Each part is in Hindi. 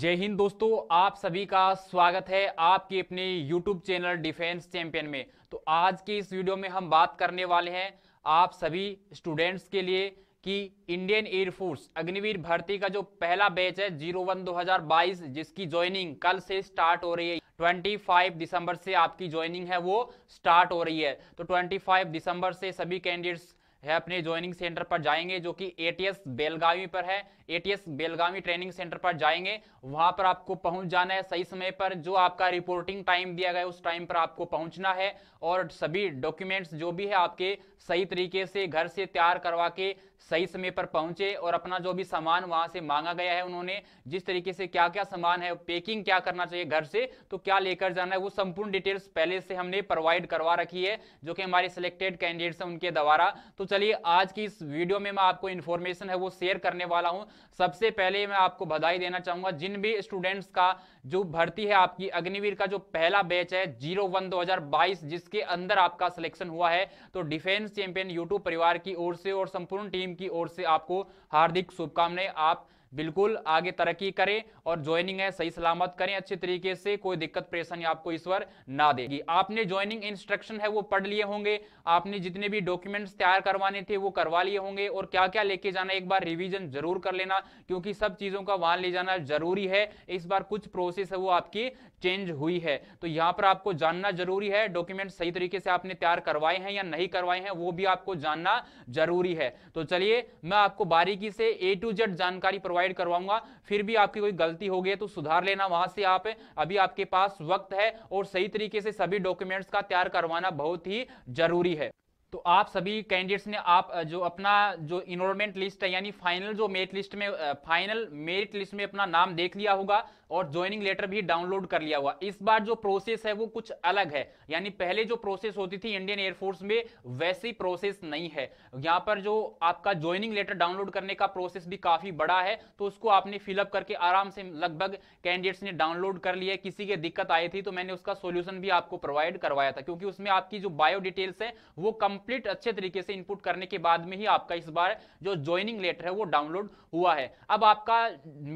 जय हिंद दोस्तों आप सभी का स्वागत है आपके अपने YouTube चैनल डिफेंस चैंपियन में तो आज के इस वीडियो में हम बात करने वाले हैं आप सभी स्टूडेंट्स के लिए कि इंडियन एयरफोर्स अग्निवीर भर्ती का जो पहला बैच है जीरो वन दो हजार बाईस जिसकी ज्वाइनिंग कल से स्टार्ट हो रही है 25 दिसंबर से आपकी ज्वाइनिंग है वो स्टार्ट हो रही है तो 25 दिसंबर से सभी कैंडिडेट्स है अपने ज्वाइनिंग सेंटर पर जाएंगे जो कि एटीएस बेलगावी पर है एटीएस बेलगावी ट्रेनिंग सेंटर पर जाएंगे वहां पर आपको पहुंच जाना है सही समय पर जो आपका रिपोर्टिंग टाइम दिया गया उस टाइम पर आपको पहुंचना है और सभी डॉक्यूमेंट्स जो भी है आपके सही तरीके से घर से तैयार करवा के सही समय पर पहुंचे और अपना जो भी सामान वहां से मांगा गया है उन्होंने जिस तरीके से क्या क्या सामान है पैकिंग क्या करना चाहिए घर से तो क्या लेकर जाना है वो संपूर्ण डिटेल्स पहले से हमने प्रोवाइड करवा रखी है जो कि हमारे सिलेक्टेड कैंडिडेट्स हैं उनके द्वारा तो चलिए आज की इस वीडियो में मैं आपको इन्फॉर्मेशन है वो शेयर करने वाला हूँ सबसे पहले मैं आपको बधाई देना चाहूंगा जिन भी स्टूडेंट्स का जो भर्ती है आपकी अग्निवीर का जो पहला बैच है जीरो वन दो जिसके अंदर आपका सिलेक्शन हुआ है तो डिफेंस चैंपियन यूट्यूब परिवार की ओर से और संपूर्ण टीम टीम की ओर से आपको हार्दिक शुभकामनाएं आप बिल्कुल आगे तरक्की करें और ज्वाइनिंग है सही सलामत करें अच्छे तरीके से कोई दिक्कत परेशानी आपको ईश्वर ना देगी आपने ज्वाइनिंग इंस्ट्रक्शन है वो पढ़ लिए होंगे आपने जितने भी डॉक्यूमेंट्स तैयार करवाने थे वो करवा लिए होंगे और क्या क्या लेके जाना एक बार रिवीजन जरूर कर लेना क्योंकि सब चीज़ों का वहां ले जाना जरूरी है इस बार कुछ प्रोसेस है वो आपकी चेंज हुई है तो यहाँ पर आपको जानना जरूरी है डॉक्यूमेंट सही तरीके से आपने तैयार करवाए हैं या नहीं करवाए हैं वो भी आपको जानना जरूरी है तो चलिए मैं आपको बारीकी से ए टू जेड जानकारी प्रोवाइड करवाऊंगा फिर भी आपकी कोई गलती हो गई तो सुधार लेना वहां से आप अभी आपके पास वक्त है और सही तरीके से सभी डॉक्यूमेंट्स का तैयार करवाना बहुत ही जरूरी है तो आप सभी कैंडिडेट्स ने आप जो अपना जो इनरोलमेंट लिस्ट है यानी फाइनल जो मेरिट लिस्ट में फाइनल मेरिट लिस्ट में अपना नाम देख लिया होगा और ज्वाइनिंग लेटर भी डाउनलोड कर लिया हुआ इस बार जो प्रोसेस है वो कुछ अलग है यानी पहले जो प्रोसेस होती थी इंडियन एयरफोर्स में वैसी प्रोसेस नहीं है यहाँ पर जो आपका ज्वाइनिंग लेटर डाउनलोड करने का प्रोसेस भी काफी बड़ा है तो उसको आपने फिलअप करके आराम से लगभग कैंडिडेट्स ने डाउनलोड कर लिया किसी के दिक्कत आई थी तो मैंने उसका सोल्यूशन भी आपको प्रोवाइड करवाया था क्योंकि उसमें आपकी जो बायो डिटेल्स है वो कम कंप्लीट अच्छे तरीके से इनपुट करने के बाद में ही आपका इस बार जो ज्वाइनिंग लेटर है वो डाउनलोड हुआ है अब आपका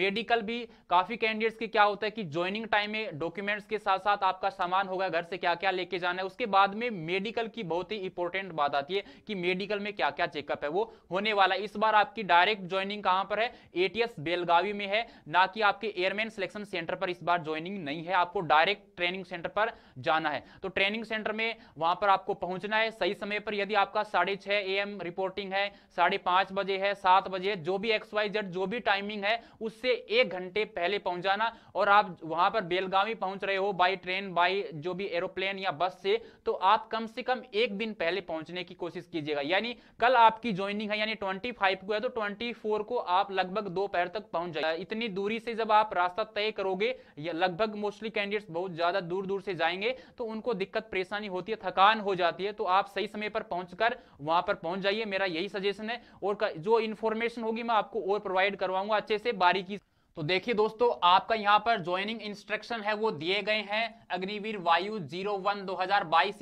मेडिकल भी काफी कैंडिडेट्स के क्या होता है कि ज्वाइनिंग टाइम में डॉक्यूमेंट्स के साथ साथ आपका सामान होगा घर से क्या क्या लेके जाना है उसके बाद में मेडिकल की बहुत ही इंपॉर्टेंट बात आती है कि मेडिकल में क्या क्या चेकअप है वो होने वाला इस बार आपकी डायरेक्ट ज्वाइनिंग कहां पर है एटीएस बेलगावी में है ना कि आपके एयरमैन सिलेक्शन सेंटर पर इस बार ज्वाइनिंग नहीं है आपको डायरेक्ट ट्रेनिंग सेंटर पर जाना है तो ट्रेनिंग सेंटर में वहां पर आपको पहुंचना है सही समय पर यदि आपका साढ़े छह ए एम रिपोर्टिंग है साढ़े पांच बजे है सात बजे जो भी एक्स वाई जेड जो भी टाइमिंग है उससे एक घंटे पहले पहुंचाना और आप वहां पर बेलगावी पहुंच रहे हो बाई ट्रेन बाई जो भी एरोप्लेन या बस से तो आप कम से कम एक दिन पहले पहुंचने की कोशिश कीजिएगा यानी कल आपकी ज्वाइनिंग है यानी ट्वेंटी फाइव को है तो ट्वेंटी फोर को आप लगभग दो पैर तक पहुंच जाए इतनी दूरी से जब आप रास्ता तय करोगे या लगभग मोस्टली कैंडिडेट्स बहुत ज्यादा दूर दूर से जाएंगे तो उनको दिक्कत परेशानी होती है थकान हो जाती है तो आप सही समय पर पहुंचकर वहां पर पहुंच जाइए मेरा यही सजेशन है और जो इन्फॉर्मेशन होगी मैं आपको और प्रोवाइड करवाऊंगा अच्छे से बारीकी तो देखिए दोस्तों आपका यहाँ पर ज्वाइनिंग इंस्ट्रक्शन है वो दिए गए हैं अग्निवीर वायु जीरो वन दो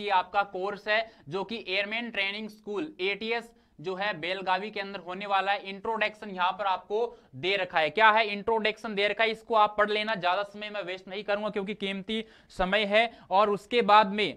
ये आपका कोर्स है जो कि एयरमैन ट्रेनिंग स्कूल एटीएस जो है बेलगावी के अंदर होने वाला है इंट्रोडक्शन यहाँ पर आपको दे रखा है क्या है इंट्रोडक्शन दे रखा है इसको आप पढ़ लेना ज्यादा समय मैं वेस्ट नहीं करूंगा क्योंकि कीमती समय है और उसके बाद में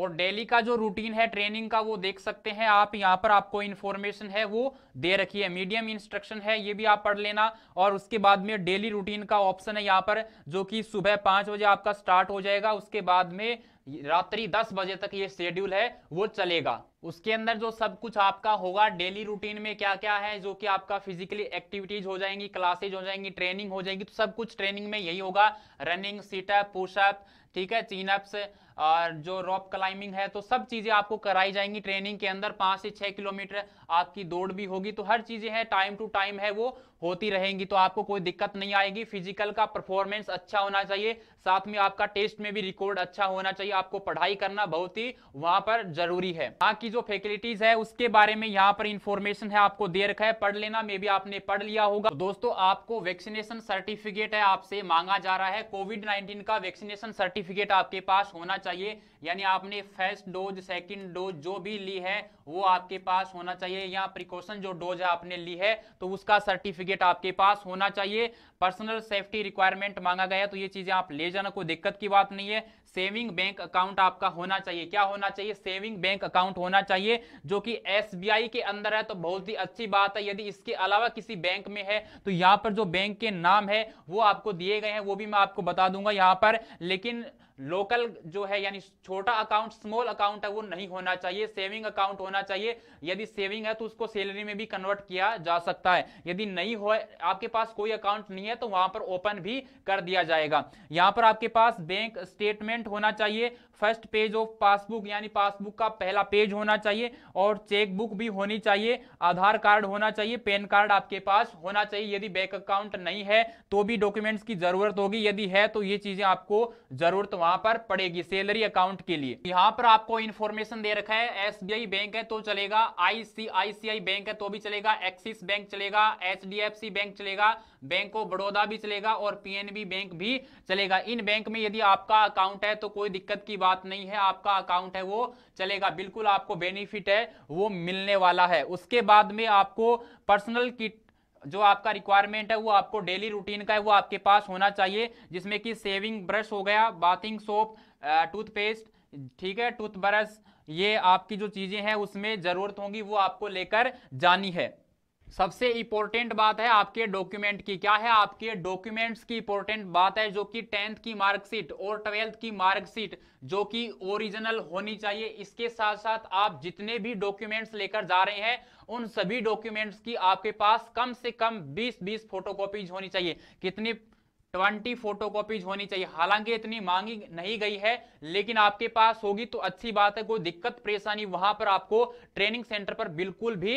और डेली का जो रूटीन है ट्रेनिंग का वो देख सकते हैं आप यहाँ पर आपको इन्फॉर्मेशन है वो दे रखी है मीडियम इंस्ट्रक्शन है ये भी आप पढ़ लेना और उसके बाद में डेली रूटीन का ऑप्शन है यहाँ पर जो कि सुबह पाँच बजे आपका स्टार्ट हो जाएगा उसके बाद में रात्रि दस बजे तक ये शेड्यूल है वो चलेगा उसके अंदर जो सब कुछ आपका होगा डेली रूटीन में क्या क्या है जो कि आपका फिजिकली एक्टिविटीज हो जाएंगी क्लासेज हो जाएंगी ट्रेनिंग हो जाएगी तो सब कुछ ट्रेनिंग में यही होगा रनिंग सीटअप पुशअप ठीक है चीनअप्स जो रॉप क्लाइंबिंग है तो सब चीज़ें आपको कराई जाएंगी ट्रेनिंग के अंदर पांच से छह किलोमीटर आपकी दौड़ भी होगी तो हर चीज़ें हैं टाइम टू टाइम है वो होती रहेंगी तो आपको कोई दिक्कत नहीं आएगी फिजिकल का परफॉर्मेंस अच्छा होना चाहिए साथ में आपका टेस्ट में भी रिकॉर्ड अच्छा होना चाहिए आपको पढ़ाई करना बहुत ही वहां पर जरूरी है वहां की जो फैकल्टीज है उसके बारे में यहाँ पर इंफॉर्मेशन है आपको दे रखा है पढ़ लेना मे भी आपने पढ़ लिया होगा तो दोस्तों आपको वैक्सीनेशन सर्टिफिकेट है आपसे मांगा जा रहा है कोविड नाइन्टीन का वैक्सीनेशन सर्टिफिकेट आपके पास होना चाहिए चाहिए यानी आपने फर्स्ट डोज सेकंड डोज जो भी ली है वो आपके पास होना चाहिए या प्रिकॉशन जो डोज आपने ली है तो उसका सर्टिफिकेट आपके पास होना चाहिए पर्सनल सेफ्टी रिक्वायरमेंट मांगा गया तो ये चीजें आप ले जाना कोई दिक्कत की बात नहीं है सेविंग बैंक अकाउंट आपका होना चाहिए क्या होना चाहिए सेविंग बैंक अकाउंट होना चाहिए जो कि एस के अंदर है तो बहुत ही अच्छी बात है यदि इसके अलावा किसी बैंक में है तो यहाँ पर जो बैंक के नाम है वो आपको दिए गए हैं वो भी मैं आपको बता दूंगा यहाँ पर लेकिन लोकल जो है यानी छोटा अकाउंट स्मॉल अकाउंट है वो नहीं होना चाहिए सेविंग अकाउंट होना चाहिए यदि सेविंग है तो उसको सैलरी में भी कन्वर्ट किया जा सकता है यदि नहीं हो आपके पास कोई अकाउंट नहीं है तो वहां पर ओपन भी कर दिया जाएगा यहां पर आपके पास बैंक स्टेटमेंट होना चाहिए फर्स्ट पेज ऑफ पासबुक यानी पासबुक का पहला पेज होना चाहिए और चेकबुक भी होनी चाहिए आधार कार्ड होना चाहिए पैन कार्ड आपके पास होना चाहिए यदि बैंक अकाउंट नहीं है तो भी डॉक्यूमेंट्स की जरूरत होगी यदि है तो ये चीजें आपको जरूरत वहां वहां पर पड़ेगी सैलरी अकाउंट के लिए यहाँ पर आपको इन्फॉर्मेशन दे रखा है एस बैंक है तो चलेगा आईसीआईसीआई बैंक है तो भी चलेगा एक्सिस बैंक चलेगा एच बैंक चलेगा बैंक ऑफ बड़ौदा भी चलेगा और पीएनबी बैंक भी चलेगा इन बैंक में यदि आपका अकाउंट है तो कोई दिक्कत की बात नहीं है आपका अकाउंट है वो चलेगा बिल्कुल आपको बेनिफिट है वो मिलने वाला है उसके बाद में आपको पर्सनल किट जो आपका रिक्वायरमेंट है वो आपको डेली रूटीन का है वो आपके पास होना चाहिए जिसमें कि सेविंग ब्रश हो गया बाथिंग सोप टूथपेस्ट ठीक है टूथब्रश ये आपकी जो चीज़ें हैं उसमें ज़रूरत होंगी वो आपको लेकर जानी है सबसे इंपॉर्टेंट बात है आपके डॉक्यूमेंट की क्या है आपके डॉक्यूमेंट्स की इंपॉर्टेंट बात है जो कि टेंथ की मार्कशीट और ट्वेल्थ की मार्कशीट जो कि ओरिजिनल होनी चाहिए इसके साथ साथ आप जितने भी डॉक्यूमेंट्स लेकर जा रहे हैं उन सभी डॉक्यूमेंट्स की आपके पास कम से कम 20-20 फोटोकॉपीज होनी चाहिए कितनी ट्वेंटी फोटोकॉपीज होनी चाहिए हालांकि इतनी मांगी नहीं गई है लेकिन आपके पास होगी तो अच्छी बात है कोई दिक्कत परेशानी वहां पर आपको ट्रेनिंग सेंटर पर बिल्कुल भी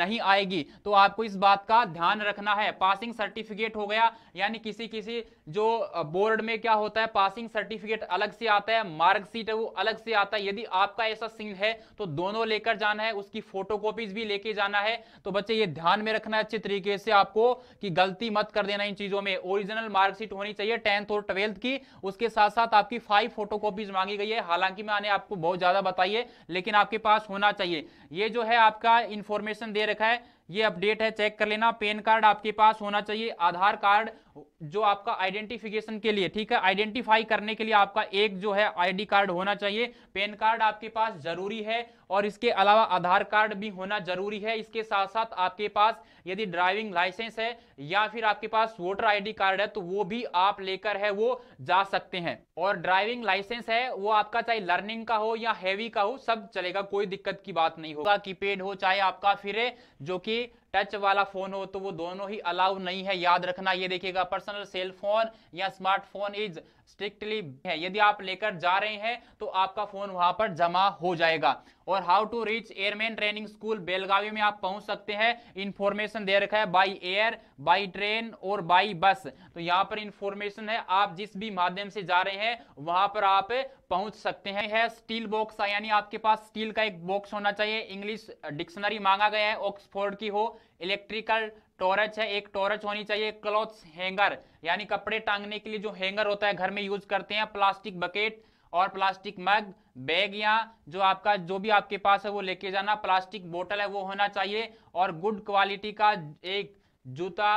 नहीं आएगी तो आपको इस बात का ध्यान रखना है पासिंग सर्टिफिकेट हो गया यानी किसी किसी जो बोर्ड में क्या होता है पासिंग सर्टिफिकेट अलग से आता है मार्कशीट है वो अलग से आता है यदि आपका ऐसा सीन है तो दोनों लेकर जाना है उसकी फोटो भी लेके जाना है तो बच्चे ये ध्यान में रखना है अच्छे तरीके से आपको कि गलती मत कर देना इन चीजों में ओरिजिनल मार्क मार्कशीट होनी चाहिए टेंथ और ट्वेल्थ की उसके साथ साथ आपकी फाइव फोटो मांगी गई है हालांकि मैंने आपको बहुत ज्यादा बताई है लेकिन आपके पास होना चाहिए ये जो है आपका इंफॉर्मेशन दे रखा है ये अपडेट है चेक कर लेना पेन कार्ड आपके पास होना चाहिए आधार कार्ड जो आपका आइडेंटिफिकेशन के लिए ठीक है आइडेंटिफाई करने के लिए आपका एक जो है आईडी कार्ड होना चाहिए पैन कार्ड आपके पास जरूरी है और इसके अलावा आधार कार्ड भी होना जरूरी है इसके साथ साथ आपके पास यदि ड्राइविंग लाइसेंस है या फिर आपके पास वोटर आईडी कार्ड है तो वो भी आप लेकर है वो जा सकते हैं और ड्राइविंग लाइसेंस है वो आपका चाहे लर्निंग का हो या हैवी का हो सब चलेगा कोई दिक्कत की बात नहीं होगा कीपैड हो चाहे आपका फिर जो कि टच वाला फोन हो तो वो दोनों ही अलाउ नहीं है याद रखना ये देखिएगा पर्सनल सेल फोन या स्मार्टफोन इज स्ट्रिक्टली है यदि आप लेकर जा रहे हैं तो आपका फोन वहां पर जमा हो जाएगा और how to reach airman training school Belagavi में आप पहुंच सकते हैं इंफॉर्मेशन दे रखा है बाई एयर बाई ट्रेन और बाई बस तो यहाँ पर इंफॉर्मेशन है आप जिस भी माध्यम से जा रहे हैं वहां पर आप पहुंच सकते हैं है स्टील बॉक्स यानी आपके पास स्टील का एक बॉक्स होना चाहिए इंग्लिश डिक्शनरी मांगा गया है ऑक्सफोर्ड की हो इलेक्ट्रिकल टॉर्च है एक टॉर्च होनी चाहिए क्लॉथ्स हैंगर यानी कपड़े टांगने के लिए जो हैंगर होता है घर में यूज करते हैं प्लास्टिक बकेट और प्लास्टिक मग बैग या जो आपका जो भी आपके पास है वो लेके जाना प्लास्टिक बोतल है वो होना चाहिए और गुड क्वालिटी का एक जूता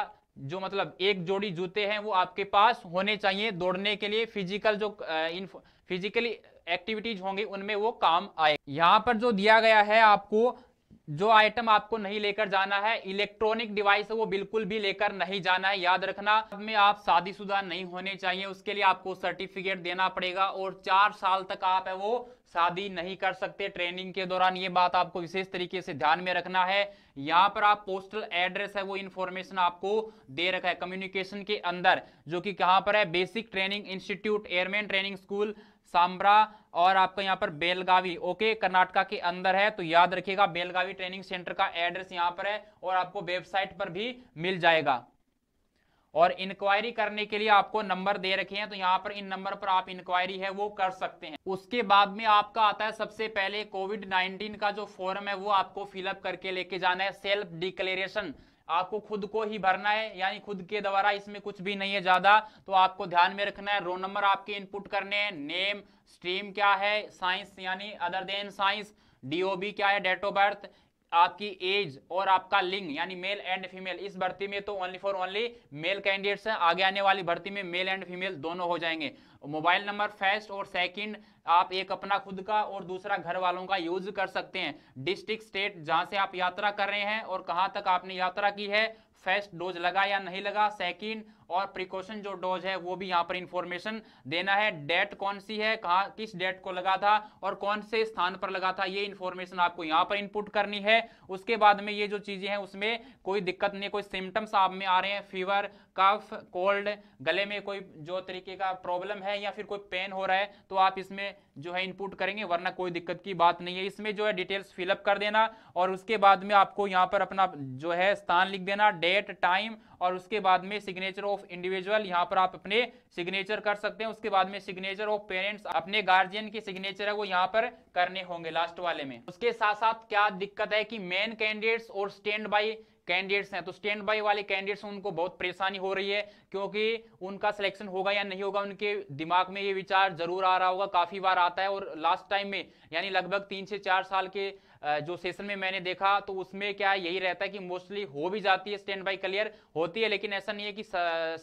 जो मतलब एक जोड़ी जूते हैं वो आपके पास होने चाहिए दौड़ने के लिए फिजिकल जो इन फिजिकली एक्टिविटीज होंगी उनमें वो काम आए यहाँ पर जो दिया गया है आपको जो आइटम आपको नहीं लेकर जाना है इलेक्ट्रॉनिक डिवाइस है वो बिल्कुल भी लेकर नहीं जाना है याद रखना में आप शादीशुदा नहीं होने चाहिए उसके लिए आपको सर्टिफिकेट देना पड़ेगा और चार साल तक आप है वो शादी नहीं कर सकते ट्रेनिंग के दौरान ये बात आपको विशेष तरीके से ध्यान में रखना है यहाँ पर आप पोस्टल एड्रेस है वो इन्फॉर्मेशन आपको दे रखा है कम्युनिकेशन के अंदर जो कि कहाँ पर है basic training institute airman training school Sambra और आपका यहाँ पर बेलगावी ओके कर्नाटका के अंदर है तो याद रखिएगा बेलगावी ट्रेनिंग सेंटर का एड्रेस यहाँ पर है और आपको वेबसाइट पर भी मिल जाएगा और इंक्वायरी करने के लिए आपको नंबर दे रखे हैं तो यहाँ पर इन नंबर पर आप इंक्वायरी है वो कर सकते हैं उसके बाद में आपका आता है सबसे पहले कोविड 19 का जो फॉर्म है वो आपको फिलअप करके लेके जाना है सेल्फ डिक्लेरेशन आपको खुद को ही भरना है यानी खुद के द्वारा इसमें कुछ भी नहीं है ज्यादा तो आपको ध्यान में रखना है रोल नंबर आपके इनपुट करने हैं नेम स्ट्रीम क्या है साइंस यानी अदर देन साइंस डीओबी क्या है डेट ऑफ बर्थ आपकी एज और आपका लिंग यानी मेल एंड फीमेल इस भर्ती में तो only for only male candidates हैं आगे आने वाली भर्ती में मेल एंड फीमेल दोनों हो जाएंगे मोबाइल नंबर फर्स्ट और सेकंड आप एक अपना खुद का और दूसरा घर वालों का यूज कर सकते हैं डिस्ट्रिक्ट स्टेट जहां से आप यात्रा कर रहे हैं और कहां तक आपने यात्रा की है फर्स्ट डोज लगा या नहीं लगा सेकंड और प्रिकॉशन जो डोज है वो भी यहाँ पर इंफॉर्मेशन देना है डेट कौन सी है कहा किस डेट को लगा था और कौन से स्थान पर लगा था ये इंफॉर्मेशन आपको यहाँ पर इनपुट करनी है उसके बाद में ये जो चीज़ें हैं उसमें कोई दिक्कत नहीं कोई सिम्टम्स आप में आ रहे हैं फीवर कफ कोल्ड गले में कोई जो तरीके का प्रॉब्लम है या फिर कोई पेन हो रहा है तो आप इसमें जो है इनपुट करेंगे वरना कोई दिक्कत की बात नहीं है इसमें जो है डिटेल्स फिलअप कर देना और उसके बाद में आपको यहाँ पर अपना जो है स्थान लिख देना डेट टाइम और उसके बाद में सिग्नेचर ऑफ इंडिविजुअल यहाँ पर आप अपने सिग्नेचर कर सकते हैं उसके बाद में सिग्नेचर ऑफ पेरेंट्स अपने गार्जियन के सिग्नेचर है वो यहाँ पर करने होंगे लास्ट वाले में उसके साथ साथ क्या दिक्कत है कि मेन कैंडिडेट्स और स्टैंड बाई कैंडिडेट्स हैं तो स्टैंड बाई वाले कैंडिडेट्स उनको बहुत परेशानी हो रही है क्योंकि उनका सिलेक्शन होगा या नहीं होगा उनके दिमाग में ये विचार जरूर आ रहा होगा काफ़ी बार आता है और लास्ट टाइम में यानी लगभग तीन से चार साल के जो सेशन में मैंने देखा तो उसमें क्या यही रहता है कि मोस्टली हो भी जाती है स्टैंड बाई क्लियर होती है लेकिन ऐसा नहीं है कि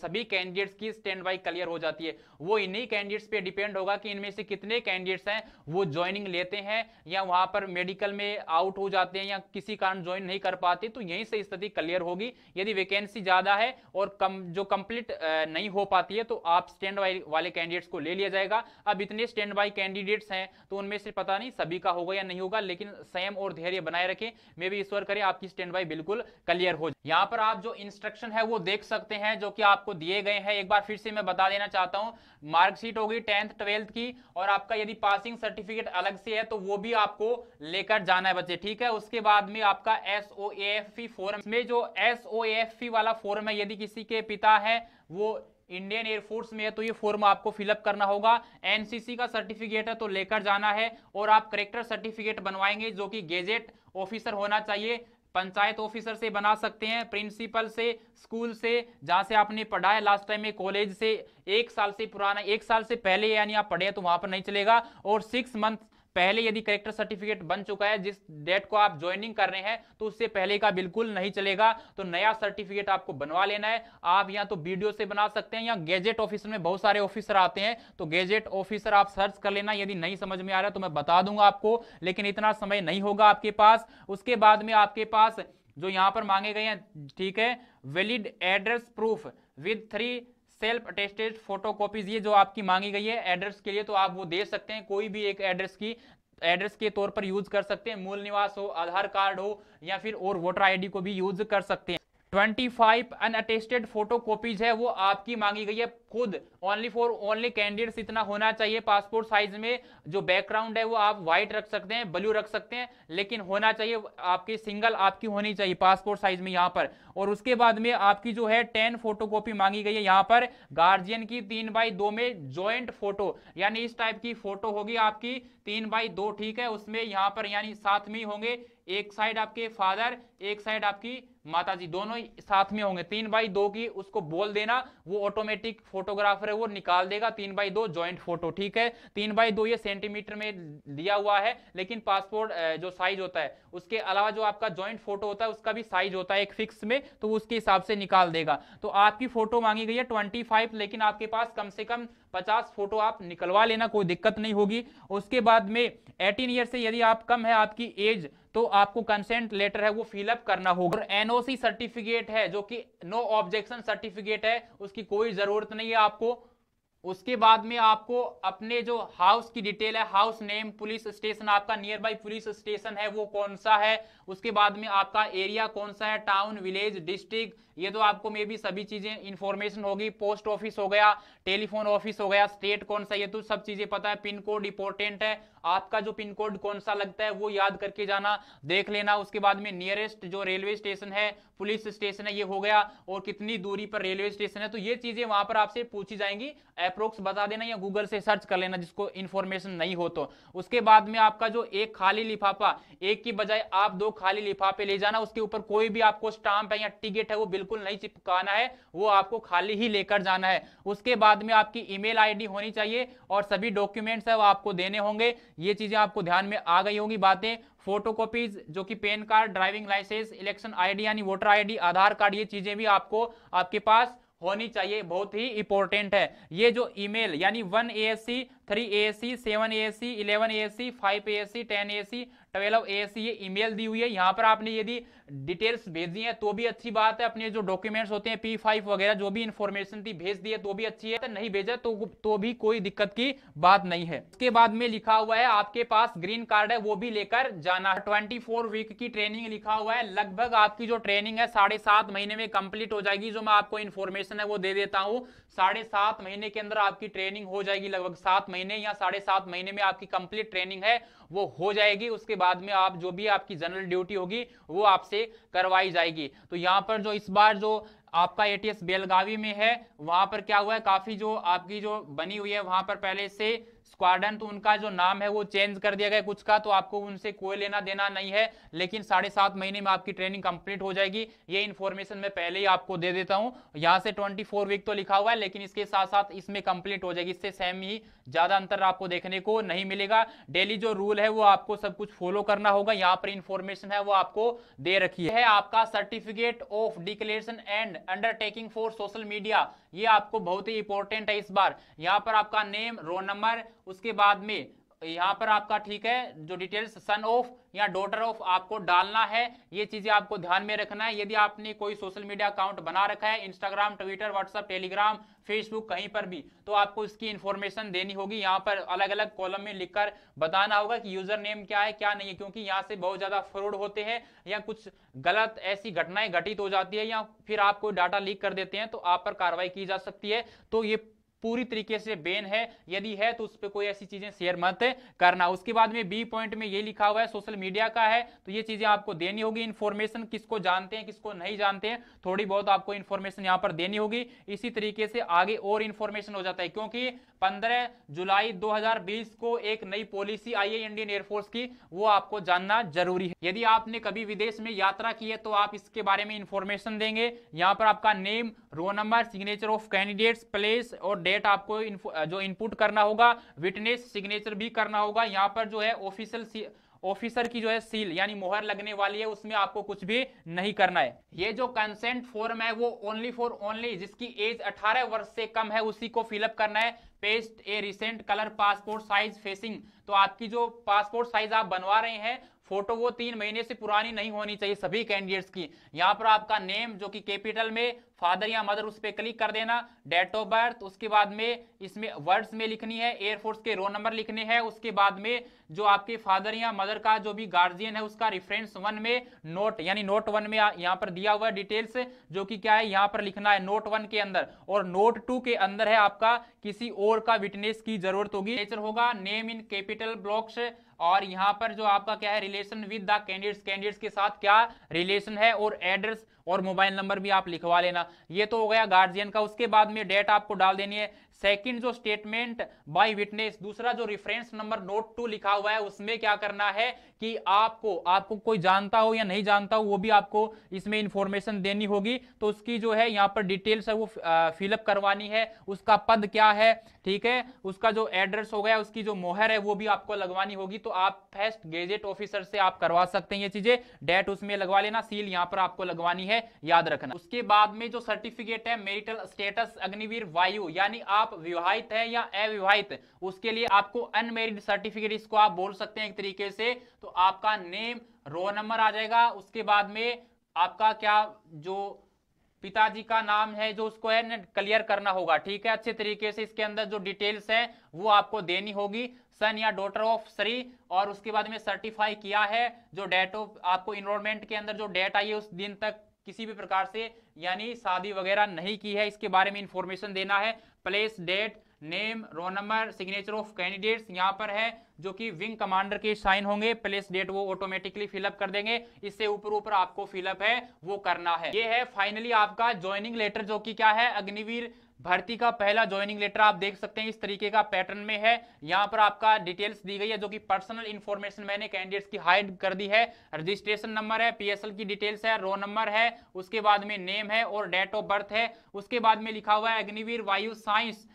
सभी कैंडिडेट्स की स्टैंड बाई क्लियर हो जाती है वो इन्हीं कैंडिडेट्स पे डिपेंड होगा कि इनमें से कितने कैंडिडेट्स हैं वो ज्वाइनिंग लेते हैं या वहां पर मेडिकल में आउट हो जाते हैं या किसी कारण ज्वाइन नहीं कर पाते तो यहीं से स्थिति क्लियर होगी यदि वैकेंसी ज्यादा है और कम जो कंप्लीट नहीं हो पाती है तो आप स्टैंड बाई वाले कैंडिडेट्स को ले लिया जाएगा अब इतने स्टैंड बाई कैंडिडेट्स हैं तो उनमें से पता नहीं सभी का होगा या नहीं होगा लेकिन संयम और धैर्य बनाए रखें मे भी ईश्वर करें आपकी स्टैंड बाई बिल्कुल क्लियर हो यहाँ पर आप जो इंस्ट्रक्शन है वो देख सकते हैं जो कि आपको दिए गए हैं एक बार फिर से मैं बता देना चाहता हूँ मार्कशीट होगी टेंथ ट्वेल्थ की और आपका यदि पासिंग सर्टिफिकेट अलग से है तो वो भी आपको लेकर जाना है बच्चे ठीक है उसके बाद में आपका S O A F form में जो एस ओ ए एफ वाला फॉर्म है यदि किसी के पिता है वो इंडियन एयरफोर्स में है तो ये फॉर्म आपको फिलअप करना होगा एनसीसी का सर्टिफिकेट है तो लेकर जाना है और आप करेक्टर सर्टिफिकेट बनवाएंगे जो कि गेजेट ऑफिसर होना चाहिए पंचायत ऑफिसर से बना सकते हैं प्रिंसिपल से स्कूल से जहाँ से आपने पढ़ा है लास्ट टाइम में कॉलेज से एक साल से पुराना एक साल से पहले यानी आप पढ़े तो वहाँ पर नहीं चलेगा और सिक्स मंथ पहले यदि करेक्टर सर्टिफिकेट बन चुका है जिस डेट को आप ज्वाइनिंग कर रहे हैं तो उससे पहले का बिल्कुल नहीं चलेगा तो नया सर्टिफिकेट आपको बनवा लेना है आप या तो वीडियो से बना सकते हैं या गेजेट ऑफिसर में बहुत सारे ऑफिसर आते हैं तो गेजेट ऑफिसर आप सर्च कर लेना यदि नहीं समझ में आ रहा तो मैं बता दूंगा आपको लेकिन इतना समय नहीं होगा आपके पास उसके बाद में आपके पास जो यहां पर मांगे गए हैं ठीक है valid address proof with three self attested photocopies ये जो आपकी मांगी गई है एड्रेस के लिए तो आप वो दे सकते हैं कोई भी एक एड्रेस की एड्रेस के तौर पर यूज कर सकते हैं मूल निवास हो आधार कार्ड हो या फिर और वोटर आईडी को भी यूज कर सकते हैं twenty five unattested photo copies है वो आपकी मांगी गई है खुद ओनली फॉर ओनली कैंडिडेट्स इतना होना चाहिए पासपोर्ट साइज में जो बैकग्राउंड है वो आप व्हाइट रख सकते हैं ब्लू रख सकते हैं लेकिन होना चाहिए आपकी सिंगल आपकी होनी चाहिए पासपोर्ट साइज में यहाँ पर और उसके बाद में आपकी जो है टेन फोटो कॉपी मांगी गई है यहाँ पर गार्जियन की तीन बाई दो में ज्वाइंट फोटो यानी इस टाइप की फोटो होगी आपकी तीन बाई दो ठीक है उसमें यहाँ पर यानी साथ में ही होंगे एक साइड आपके फादर एक साइड आपकी माता जी दोनों ही साथ में होंगे तीन बाई दो की उसको बोल देना वो ऑटोमेटिक फोटोग्राफर है वो निकाल देगा तीन बाई दो ज्वाइंट फोटो ठीक है तीन बाई दो ये सेंटीमीटर में दिया हुआ है लेकिन पासपोर्ट जो साइज होता है उसके अलावा जो आपका ज्वाइंट फोटो होता है उसका भी साइज होता है एक फिक्स में तो उसके हिसाब से निकाल देगा तो आपकी फोटो मांगी गई है ट्वेंटी लेकिन आपके पास कम से कम पचास फोटो आप निकलवा लेना कोई दिक्कत नहीं होगी उसके बाद में एटीन ईयर से यदि आप कम है आपकी एज तो आपको कंसेंट लेटर है वो फिलअप करना होगा और एनओसी सर्टिफिकेट है जो कि नो ऑब्जेक्शन सर्टिफिकेट है उसकी कोई जरूरत नहीं है आपको उसके बाद में आपको अपने जो हाउस की डिटेल है हाउस नेम पुलिस स्टेशन आपका नियर बाई पुलिस स्टेशन है वो कौन सा है उसके बाद में आपका एरिया कौन सा है टाउन विलेज डिस्ट्रिक्ट ये तो आपको मे भी सभी चीजें इंफॉर्मेशन होगी पोस्ट ऑफिस हो गया टेलीफोन ऑफिस हो गया स्टेट कौन सा ये तो सब चीजें पता है पिन कोड इंपोर्टेंट है आपका जो पिन कोड कौन सा लगता है वो याद करके जाना देख लेना उसके बाद में नियरेस्ट जो रेलवे स्टेशन है पुलिस स्टेशन है ये हो गया और कितनी दूरी पर रेलवे स्टेशन है तो ये चीजें वहां पर आपसे पूछी जाएंगी अप्रोक्स बता देना या गूगल से सर्च कर लेना जिसको इन्फॉर्मेशन नहीं हो तो उसके बाद में आपका जो एक खाली लिफाफा एक की बजाय आप दो खाली लिफाफे ले जाना उसके ऊपर कोई भी आपको स्टाम्प है या टिकट है वो बिल्कुल नहीं चिपकाना है वो आपको खाली ही लेकर जाना है उसके बाद में आपकी ईमेल आईडी होनी चाहिए और सभी डॉक्यूमेंट्स है वो आपको देने होंगे ये चीजें आपको ध्यान में आ गई होंगी बातें फोटोकॉपीज जो कि PAN card driving licence election ID यानी वोटर आईडी आधार कार्ड ये चीजें भी आपको आपके पास होनी चाहिए बहुत ही इंपॉर्टेंट है ये जो ईमेल यानी one A S C three A S C seven A S C eleven A S C five A S C ten A C twelve A S C ये ईमेल दी हुई है यहाँ पर आपने यदि डिटेल्स भेज दी है तो भी अच्छी बात है अपने जो डॉक्यूमेंट्स होते हैं पी फाइव वगैरह जो भी इन्फॉर्मेशन थी भेज दी है तो भी अच्छी है नहीं भेजा तो तो भी कोई दिक्कत की बात नहीं है उसके बाद में लिखा हुआ है आपके पास ग्रीन कार्ड है वो भी लेकर जाना ट्वेंटी फोर वीक की ट्रेनिंग लिखा हुआ है लगभग आपकी जो ट्रेनिंग है साढ़े सात महीने में कंप्लीट हो जाएगी जो मैं आपको इन्फॉर्मेशन है वो दे देता हूँ साढ़े सात महीने के अंदर आपकी ट्रेनिंग हो जाएगी लगभग सात महीने या साढ़े सात महीने में आपकी कंप्लीट ट्रेनिंग है वो हो जाएगी उसके बाद में आप जो भी आपकी जनरल ड्यूटी होगी वो आपसे से करवाई जाएगी तो यहाँ पर जो इस बार जो आपका एटीएस बेलगावी में है वहां पर क्या हुआ है काफी जो आपकी जो बनी हुई है वहां पर पहले से स्क्वाडन तो उनका जो नाम है वो चेंज कर दिया गया कुछ का तो आपको उनसे कोई लेना देना नहीं है लेकिन साढ़े सात महीने में आपकी ट्रेनिंग कंप्लीट हो जाएगी ये इन्फॉर्मेशन मैं पहले ही आपको दे देता हूँ यहाँ से ट्वेंटी फोर वीक तो लिखा हुआ है लेकिन इसके साथ साथ इसमें कंप्लीट हो जाएगी इससे सेम ही ज्यादा अंतर आपको देखने को नहीं मिलेगा डेली जो रूल है वो आपको सब कुछ फॉलो करना होगा यहाँ पर इन्फॉर्मेशन है वो आपको दे रखी है आपका certificate of declaration and undertaking for social media ये आपको बहुत ही इंपॉर्टेंट है इस बार यहाँ पर आपका नेम रोल नंबर उसके बाद में यहाँ पर आपका ठीक है जो डिटेल्स सन ऑफ या डॉटर ऑफ आपको डालना है ये चीजें आपको ध्यान में रखना है यदि आपने कोई सोशल मीडिया अकाउंट बना रखा है Instagram Twitter WhatsApp Telegram Facebook कहीं पर भी तो आपको इसकी इन्फॉर्मेशन देनी होगी यहाँ पर अलग अलग कॉलम में लिखकर बताना होगा कि यूजर नेम क्या है क्या नहीं है क्योंकि यहाँ से बहुत ज्यादा फ्रॉड होते हैं या कुछ गलत ऐसी घटनाएं घटित हो जाती है या फिर आप कोई डाटा लीक कर देते हैं तो आप पर कार्रवाई की जा सकती है तो ये पूरी तरीके से बेन है यदि है तो उस पर कोई ऐसी चीजें शेयर मत करना उसके बाद में बी पॉइंट में ये लिखा हुआ है सोशल मीडिया का है तो ये चीजें आपको देनी होगी इन्फॉर्मेशन किसको जानते हैं किसको नहीं जानते हैं थोड़ी बहुत आपको इन्फॉर्मेशन यहाँ पर देनी होगी इसी तरीके से आगे और इन्फॉर्मेशन हो जाता है क्योंकि 15 जुलाई 2020 को एक नई पॉलिसी आई है इंडियन एयरफोर्स की वो आपको जानना जरूरी है यदि आपने कभी विदेश में यात्रा की है तो आप इसके बारे में इंफॉर्मेशन देंगे यहाँ पर आपका name roll number signature of candidates place और डेट डेट आपको जो इनपुट करना होगा विटनेस सिग्नेचर भी करना होगा यहाँ पर जो है ऑफिशियल ऑफिसर की जो है सील यानी मोहर लगने वाली है उसमें आपको कुछ भी नहीं करना है ये जो कंसेंट फॉर्म है वो ओनली फॉर ओनली जिसकी एज 18 वर्ष से कम है उसी को फिलअप करना है paste a recent colour passport size facing तो आपकी जो पासपोर्ट साइज आप बनवा रहे हैं फोटो वो तीन महीने से पुरानी नहीं होनी चाहिए सभी कैंडिडेट्स की यहाँ पर आपका नेम जो कि कैपिटल में फादर या मदर उस पर क्लिक कर देना डेट ऑफ बर्थ उसके बाद में इसमें वर्ड्स में लिखनी है एयरफोर्स के रोल नंबर लिखने हैं उसके बाद में जो आपके फादर या मदर का जो भी गार्जियन है उसका रेफरेंस वन में नोट यानी नोट वन में यहाँ पर दिया हुआ डिटेल्स जो कि क्या है यहाँ पर लिखना है नोट वन के अंदर और नोट टू के अंदर है आपका किसी और का विटनेस की जरूरत होगी नेचर होगा नेम इन कैपिटल ब्लॉक्स और यहाँ पर जो आपका क्या है relation with the candidates candidates के साथ क्या रिलेशन है और एड्रेस और मोबाइल नंबर भी आप लिखवा लेना ये तो हो गया गार्जियन का उसके बाद में डेट आपको डाल देनी है सेकंड जो स्टेटमेंट बाय विटनेस दूसरा जो रेफरेंस नंबर नोट टू लिखा हुआ है उसमें क्या करना है कि आपको आपको कोई जानता हो या नहीं जानता हो वो भी आपको इसमें इंफॉर्मेशन देनी होगी तो उसकी जो है यहाँ पर डिटेल्स है वो फिलअप करवानी है उसका पद क्या है ठीक है उसका जो एड्रेस हो गया उसकी जो मोहर है वो भी आपको लगवानी होगी तो आप फर्स्ट गेजेट ऑफिसर से आप करवा सकते हैं ये चीजें डेट उसमें लगवा लेना सील यहाँ पर आपको लगवानी है याद रखना उसके बाद में जो सर्टिफिकेट है मेरिटल स्टेटस अग्निवीर वायु यानी आप आप विवाहित है या अविवाहित उसके लिए आपको अनमेरिड सर्टिफिकेट इसको आप बोल सकते हैं एक तरीके से तो आपका नेम रोल नंबर आ जाएगा उसके बाद में आपका क्या जो पिताजी का नाम है जो उसको है क्लियर करना होगा ठीक है अच्छे तरीके से इसके अंदर जो डिटेल्स है वो आपको देनी होगी सन या डॉटर ऑफ श्री और उसके बाद में सर्टिफाई किया है जो डेट ऑफ आपको इनरोलमेंट के अंदर जो डेट आई है उस दिन तक किसी भी प्रकार से यानी शादी वगैरह नहीं की है इसके बारे में इंफॉर्मेशन देना है place date name roll number signature of candidates यहाँ पर है जो कि विंग कमांडर के साइन होंगे प्लेस डेट वो ऑटोमेटिकली फिलअप कर देंगे इससे ऊपर ऊपर आपको फिलअप है वो करना है ये है फाइनली आपका ज्वाइनिंग लेटर जो कि क्या है अग्निवीर भर्ती का पहला ज्वाइनिंग लेटर आप देख सकते हैं इस तरीके का पैटर्न में है यहाँ पर आपका डिटेल्स दी गई है जो कि पर्सनल इन्फॉर्मेशन मैंने कैंडिडेट्स की हाइड कर दी है रजिस्ट्रेशन नंबर है पीएसएल की डिटेल्स है रो नंबर है उसके बाद में नेम है और डेट ऑफ बर्थ है उसके बाद में लिखा हुआ है अग्निवीर वायु साइंस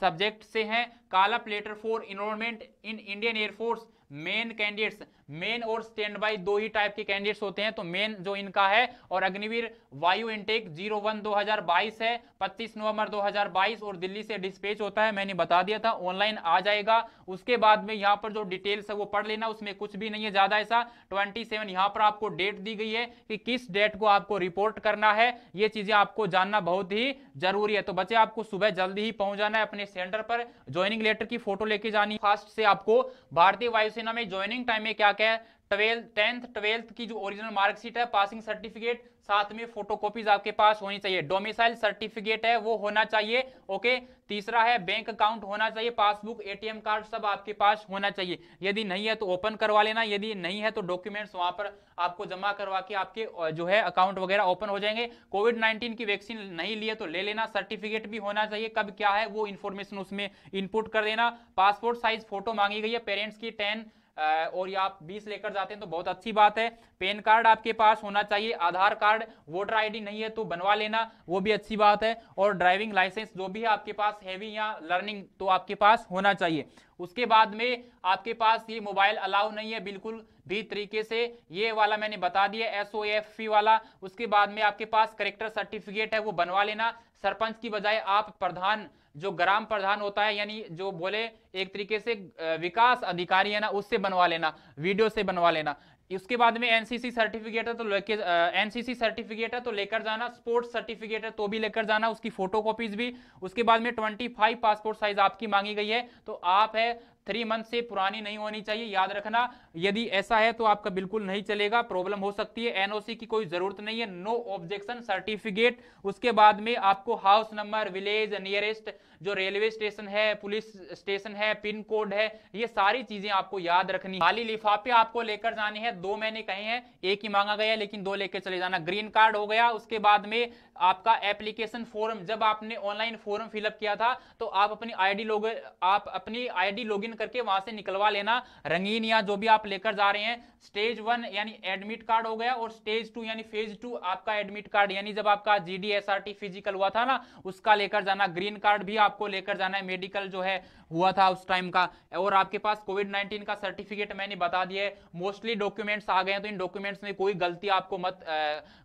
सब्जेक्ट से है call up letter for enrolment in Indian Air Force main candidates main और स्टैंड बाई दो ही टाइप के कैंडिडेट्स होते हैं तो मेन जो इनका है और अग्निवीर वायु इनटेक जीरो वन दो हजार बाईस है पच्चीस नवंबर दो हजार बाईस और दिल्ली से डिस्पेच होता है मैंने बता दिया था ऑनलाइन आ जाएगा उसके बाद में यहाँ पर जो डिटेल्स है वो पढ़ लेना उसमें कुछ भी नहीं है ज्यादा ऐसा ट्वेंटी सेवन यहाँ पर आपको डेट दी गई है कि किस डेट को आपको रिपोर्ट करना है ये चीजें आपको जानना बहुत ही जरूरी है तो बच्चे आपको सुबह जल्दी ही पहुंच जाना है अपने सेंटर पर ज्वाइनिंग लेटर की फोटो लेके जानी फास्ट से आपको भारतीय वायुसेना में ज्वाइनिंग टाइम में क्या क्या है ट्वेल्थ टेंथ ट्वेल्थ की जो ओरिजिनल मार्कशीट है पासिंग सर्टिफिकेट साथ में फोटोकॉपीज आपके पास होनी चाहिए डोमिसाइल सर्टिफिकेट है वो होना चाहिए ओके तीसरा है बैंक अकाउंट होना चाहिए पासबुक एटीएम कार्ड सब आपके पास होना चाहिए यदि नहीं है तो ओपन करवा लेना यदि नहीं है तो डॉक्यूमेंट्स वहां पर आपको जमा करवा के आपके जो है अकाउंट वगैरह ओपन हो जाएंगे कोविड नाइन्टीन की वैक्सीन नहीं लिए तो ले लेना सर्टिफिकेट भी होना चाहिए कब क्या है वो इन्फॉर्मेशन उसमें इनपुट कर देना पासपोर्ट साइज फोटो मांगी गई है पेरेंट्स की टेन और या आप बीस लेकर जाते हैं तो बहुत अच्छी बात है पेन कार्ड आपके पास होना चाहिए आधार कार्ड वोटर आईडी नहीं है तो बनवा लेना वो भी अच्छी बात है और ड्राइविंग लाइसेंस जो भी है आपके पास हैवी या लर्निंग तो आपके पास होना चाहिए उसके बाद में आपके पास ये मोबाइल अलाउ नहीं है बिल्कुल भी तरीके से ये वाला मैंने बता दिया एस ओ एफ पी वाला उसके बाद में आपके पास करेक्टर सर्टिफिकेट है वो बनवा लेना सरपंच की बजाय आप प्रधान जो ग्राम प्रधान होता है यानी जो बोले एक तरीके से विकास अधिकारी है ना उससे बनवा लेना वीडियो से बनवा लेना उसके बाद में एनसीसी सर्टिफिकेट है तो लेके एनसीसी सर्टिफिकेट है तो लेकर जाना स्पोर्ट्स सर्टिफिकेट है तो भी लेकर जाना उसकी फोटो भी उसके बाद में ट्वेंटी फाइव पासपोर्ट साइज आपकी मांगी गई है तो आप है थ्री मंथ से पुरानी नहीं होनी चाहिए याद रखना यदि ऐसा है तो आपका बिल्कुल नहीं चलेगा प्रॉब्लम हो सकती है एनओसी की कोई जरूरत नहीं है नो ऑब्जेक्शन सर्टिफिकेट उसके बाद में आपको हाउस नंबर विलेज नियरेस्ट जो रेलवे स्टेशन है पुलिस स्टेशन है पिन कोड है ये सारी चीजें आपको याद रखनी खाली लिफाफे आपको लेकर जाने हैं दो मैंने कहे हैं एक ही मांगा गया लेकिन दो लेकर चले जाना ग्रीन कार्ड हो गया उसके बाद में आपका एप्लीकेशन फॉर्म जब आपने ऑनलाइन फॉर्म फिलअप किया था तो आप अपनी आईडी लोग आप अपनी आईडी लॉगिन करके वहां से निकलवा लेना रंगीन या जो भी आप लेकर जा रहे हैं स्टेज वन यानी एडमिट कार्ड हो गया और स्टेज टू यानी फेज टू आपका एडमिट कार्ड यानी जब आपका जीडीएसआरटी फिजिकल हुआ था ना उसका लेकर जाना ग्रीन कार्ड भी आपको लेकर जाना है मेडिकल जो है हुआ था उस टाइम का और आपके पास कोविड नाइन्टीन का सर्टिफिकेट मैंने बता दिया है मोस्टली डॉक्यूमेंट्स आ गए हैं तो इन डॉक्यूमेंट्स में कोई गलती आपको मत आ,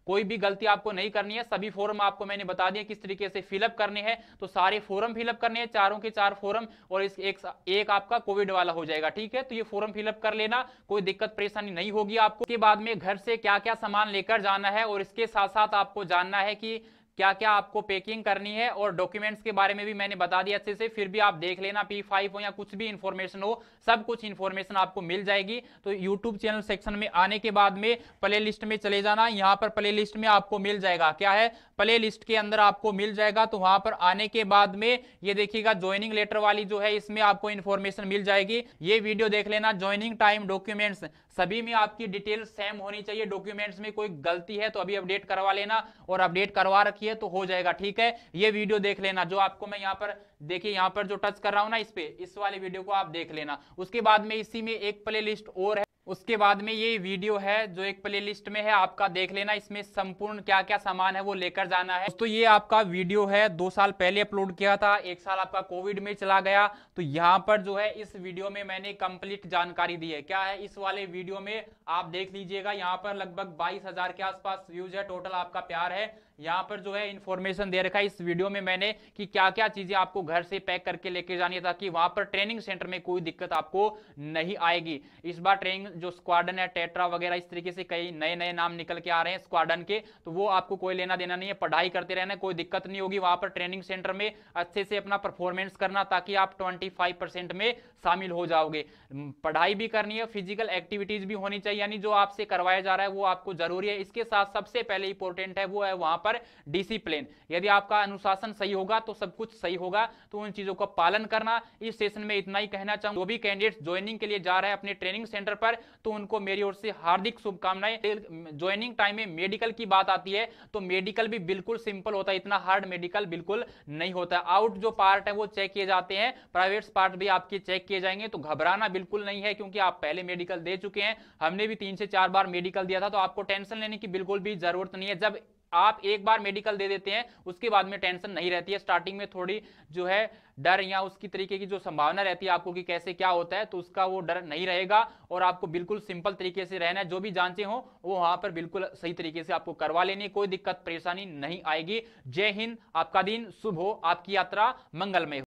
कोई भी गलती आपको नहीं करनी है सभी फॉर्म आपको मैंने बता दिया किस तरीके से फिलअप करने हैं तो सारे फॉर्म फिलअप करने हैं चारों के चार फॉर्म और इस एक, एक आपका कोविड वाला हो जाएगा ठीक है तो ये फॉर्म फिलअप कर लेना कोई दिक्कत परेशानी नहीं होगी आपको के बाद में घर से क्या क्या सामान लेकर जाना है और इसके साथ साथ आपको जानना है कि क्या क्या आपको पैकिंग करनी है और डॉक्यूमेंट्स के बारे में भी मैंने बता दिया अच्छे से फिर भी आप देख लेना पी फाइव हो या कुछ भी इन्फॉर्मेशन हो सब कुछ इन्फॉर्मेशन आपको मिल जाएगी तो यूट्यूब चैनल सेक्शन में आने के बाद में प्ले लिस्ट में चले जाना यहाँ पर प्ले लिस्ट में आपको मिल जाएगा क्या है प्ले लिस्ट के अंदर आपको मिल जाएगा तो वहां पर आने के बाद में ये देखिएगा ज्वाइनिंग लेटर वाली जो है इसमें आपको इन्फॉर्मेशन मिल जाएगी ये वीडियो देख लेना ज्वाइनिंग टाइम डॉक्यूमेंट्स सभी में आपकी डिटेल सेम होनी चाहिए डॉक्यूमेंट्स में कोई गलती है तो अभी अपडेट करवा लेना और अपडेट करवा रखिए तो हो जाएगा ठीक है ये वीडियो देख लेना जो आपको मैं यहाँ पर देखिए यहाँ पर जो टच कर रहा हूँ ना इस पे इस वाले वीडियो को आप देख लेना उसके बाद में इसी में एक प्ले लिस्ट और है उसके बाद में ये वीडियो है जो एक प्लेलिस्ट में है आपका देख लेना इसमें संपूर्ण क्या क्या सामान है वो लेकर जाना है दोस्तों ये आपका वीडियो है दो साल पहले अपलोड किया था एक साल आपका कोविड में चला गया तो यहाँ पर जो है इस वीडियो में मैंने कंप्लीट जानकारी दी है क्या है इस वाले वीडियो में आप देख लीजिएगा यहाँ पर लगभग बाईस के आसपास व्यूज है टोटल आपका प्यार है यहाँ पर जो है इन्फॉर्मेशन दे रखा है इस वीडियो में मैंने कि क्या क्या चीजें आपको घर से पैक करके लेके जानी है ताकि वहां पर ट्रेनिंग सेंटर में कोई दिक्कत आपको नहीं आएगी इस बार ट्रेनिंग जो स्क्वाडन है टेट्रा वगैरह इस तरीके से कई नए नए नाम निकल के आ रहे हैं स्क्वाडन के तो वो आपको कोई लेना देना नहीं है पढ़ाई करते रहना कोई दिक्कत नहीं होगी वहां पर ट्रेनिंग सेंटर में अच्छे से अपना परफॉर्मेंस करना ताकि आप ट्वेंटी में शामिल हो जाओगे पढ़ाई भी करनी है फिजिकल एक्टिविटीज भी होनी चाहिए यानी जो आपसे करवाया जा रहा है वो आपको जरूरी है इसके साथ सबसे पहले इंपॉर्टेंट है वो है वहां पर डिसिप्लिन यदि आपका अनुशासन सही होगा तो सब कुछ सही होगा तो उन चीजों का पालन करना इस सेशन में इतना ही कहना चाहूंगा जो भी कैंडिडेट ज्वाइनिंग के लिए जा रहे हैं अपने ट्रेनिंग सेंटर पर तो उनको मेरी ओर से हार्दिक शुभकामनाएं ज्वाइनिंग टाइम में मेडिकल की बात आती है तो मेडिकल भी बिल्कुल सिंपल होता है इतना हार्ड मेडिकल बिल्कुल नहीं होता आउट जो पार्ट है वो चेक किए जाते हैं प्राइवेट पार्ट भी आपके चेक किए जाएंगे तो घबराना बिल्कुल नहीं है क्योंकि आप पहले मेडिकल दे चुके हैं हमने भी तीन से चार बार मेडिकल दिया था तो आपको टेंशन लेने की बिल्कुल भी जरूरत नहीं है जब आप एक बार मेडिकल दे देते हैं उसके बाद में टेंशन नहीं रहती है स्टार्टिंग में थोड़ी जो है डर या उसकी तरीके की जो संभावना रहती है आपको कि कैसे क्या होता है तो उसका वो डर नहीं रहेगा और आपको बिल्कुल सिंपल तरीके से रहना है जो भी जांचें हो वो वहां पर बिल्कुल सही तरीके से आपको करवा लेनी कोई दिक्कत परेशानी नहीं आएगी जय हिंद आपका दिन शुभ हो आपकी यात्रा मंगलमय